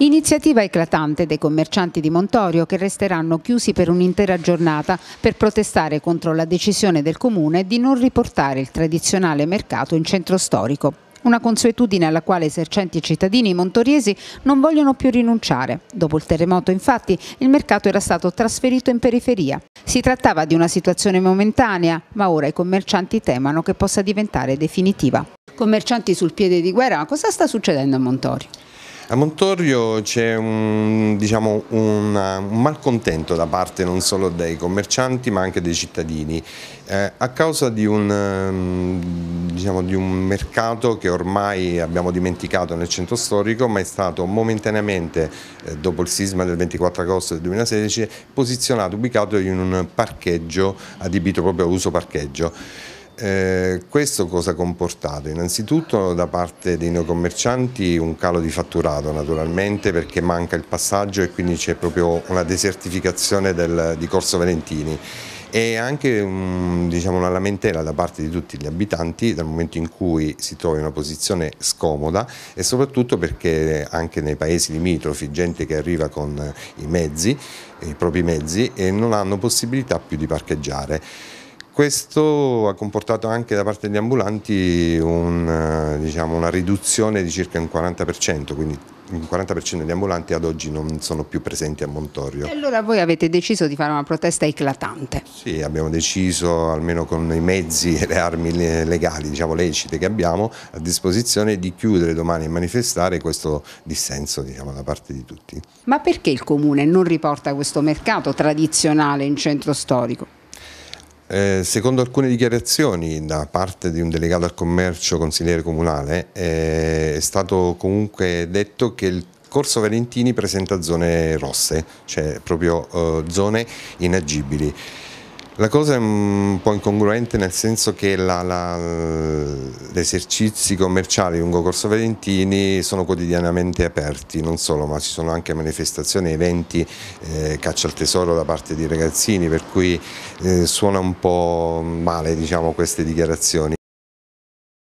Iniziativa eclatante dei commercianti di Montorio che resteranno chiusi per un'intera giornata per protestare contro la decisione del Comune di non riportare il tradizionale mercato in centro storico. Una consuetudine alla quale esercenti cittadini montoriesi non vogliono più rinunciare. Dopo il terremoto, infatti, il mercato era stato trasferito in periferia. Si trattava di una situazione momentanea, ma ora i commercianti temono che possa diventare definitiva. Commercianti sul piede di guerra, cosa sta succedendo a Montorio? A Montorio c'è un, diciamo, una, un, malcontento da parte non solo dei commercianti ma anche dei cittadini eh, a causa di un, ehm, diciamo, di un, mercato che ormai abbiamo dimenticato nel centro storico ma è stato momentaneamente eh, dopo il sisma del 24 agosto del 2016 posizionato, ubicato in un parcheggio adibito proprio a uso parcheggio. Eh, questo cosa ha comportato? Innanzitutto da parte dei noi commercianti un calo di fatturato naturalmente perché manca il passaggio e quindi c'è proprio una desertificazione del, di Corso Valentini e anche um, diciamo, una lamentela da parte di tutti gli abitanti dal momento in cui si trova in una posizione scomoda e soprattutto perché anche nei paesi limitrofi gente che arriva con i mezzi, i propri mezzi e non hanno possibilità più di parcheggiare. Questo ha comportato anche da parte degli ambulanti un, eh, diciamo, una riduzione di circa un 40%, quindi il 40% degli ambulanti ad oggi non sono più presenti a Montorio. E allora voi avete deciso di fare una protesta eclatante? Sì, abbiamo deciso, almeno con i mezzi e le armi legali, diciamo lecite che abbiamo a disposizione, di chiudere domani e manifestare questo dissenso diciamo, da parte di tutti. Ma perché il Comune non riporta questo mercato tradizionale in centro storico? Eh, secondo alcune dichiarazioni da parte di un delegato al commercio consigliere comunale eh, è stato comunque detto che il Corso Valentini presenta zone rosse, cioè proprio eh, zone inagibili. La cosa è un po' incongruente nel senso che gli esercizi commerciali lungo Corso Valentini sono quotidianamente aperti, non solo, ma ci sono anche manifestazioni, eventi, eh, caccia al tesoro da parte di ragazzini, per cui eh, suona un po' male diciamo, queste dichiarazioni.